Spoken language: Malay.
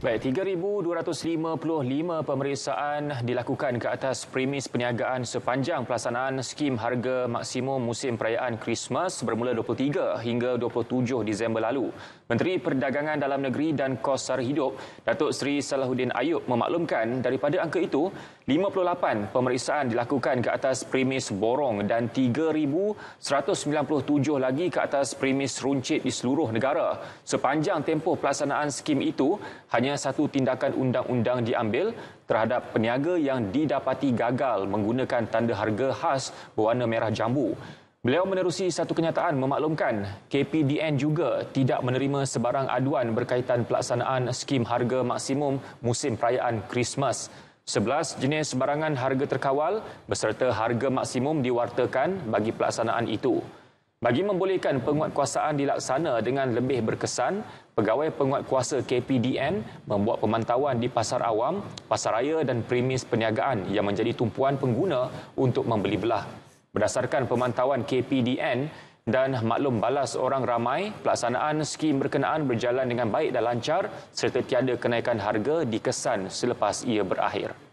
Baik, 3,255 pemeriksaan dilakukan ke atas premis perniagaan sepanjang pelaksanaan skim harga maksimum musim perayaan Krismas bermula 23 hingga 27 Disember lalu. Menteri Perdagangan Dalam Negeri dan Kos Sara Hidup, Datuk Seri Salahuddin Ayub memaklumkan daripada angka itu, 58 pemeriksaan dilakukan ke atas premis borong dan 3,197 lagi ke atas premis runcit di seluruh negara. Sepanjang tempoh pelaksanaan skim itu, hanya hanya satu tindakan undang-undang diambil terhadap peniaga yang didapati gagal menggunakan tanda harga khas berwarna merah jambu. Beliau menerusi satu kenyataan memaklumkan KPDN juga tidak menerima sebarang aduan berkaitan pelaksanaan skim harga maksimum musim perayaan Krismas. Sebelas jenis barangan harga terkawal beserta harga maksimum diwartakan bagi pelaksanaan itu. Bagi membolehkan penguatkuasaan dilaksana dengan lebih berkesan, pegawai penguatkuasa KPDN membuat pemantauan di pasar awam, pasar raya dan premis perniagaan yang menjadi tumpuan pengguna untuk membeli belah. Berdasarkan pemantauan KPDN dan maklum balas orang ramai, pelaksanaan skim berkenaan berjalan dengan baik dan lancar serta tiada kenaikan harga dikesan selepas ia berakhir.